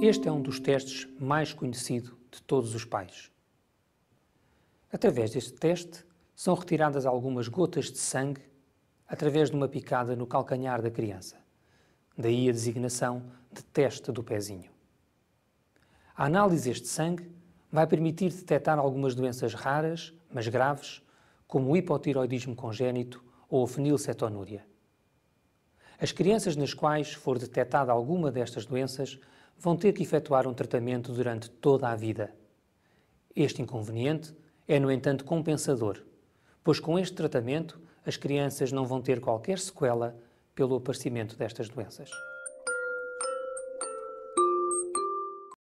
Este é um dos testes mais conhecido de todos os pais. Através deste teste, são retiradas algumas gotas de sangue através de uma picada no calcanhar da criança. Daí a designação de teste do pezinho. A análise deste sangue vai permitir detectar algumas doenças raras, mas graves, como o hipotiroidismo congénito ou a fenilcetonúria. As crianças nas quais for detectada alguma destas doenças vão ter que efetuar um tratamento durante toda a vida. Este inconveniente é, no entanto, compensador, pois com este tratamento as crianças não vão ter qualquer sequela pelo aparecimento destas doenças.